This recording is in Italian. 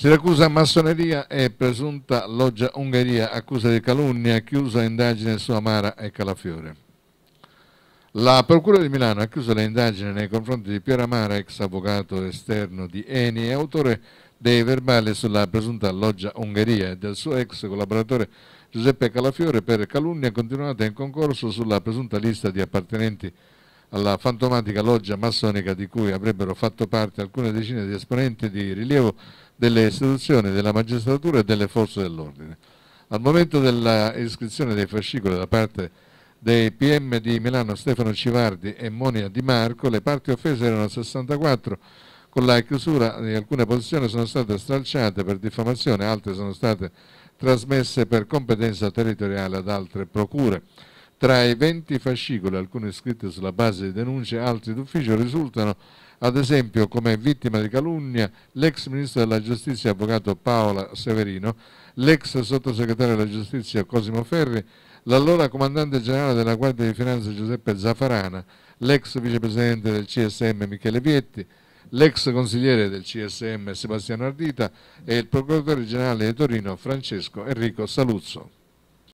Siracusa Massoneria e presunta loggia Ungheria accusa di calunnia, chiusa indagine su Amara e Calafiore. La Procura di Milano ha chiuso le indagini nei confronti di Piero Amara, ex avvocato esterno di Eni e autore dei verbali sulla presunta loggia Ungheria e del suo ex collaboratore Giuseppe Calafiore per calunnia continuata in concorso sulla presunta lista di appartenenti alla fantomatica loggia massonica di cui avrebbero fatto parte alcune decine di esponenti di rilievo delle istituzioni, della magistratura e delle forze dell'ordine. Al momento dell'iscrizione dei fascicoli da parte dei PM di Milano Stefano Civardi e Monia Di Marco, le parti offese erano 64, con la chiusura di alcune posizioni sono state stralciate per diffamazione, altre sono state trasmesse per competenza territoriale ad altre procure. Tra i 20 fascicoli, alcuni iscritti sulla base di denunce, altri d'ufficio, risultano ad esempio, come vittima di calunnia, l'ex ministro della giustizia, avvocato Paola Severino, l'ex sottosegretario della giustizia Cosimo Ferri, l'allora comandante generale della Guardia di Finanza Giuseppe Zafarana, l'ex vicepresidente del CSM Michele Vietti, l'ex consigliere del CSM Sebastiano Ardita e il procuratore generale di Torino Francesco Enrico Saluzzo.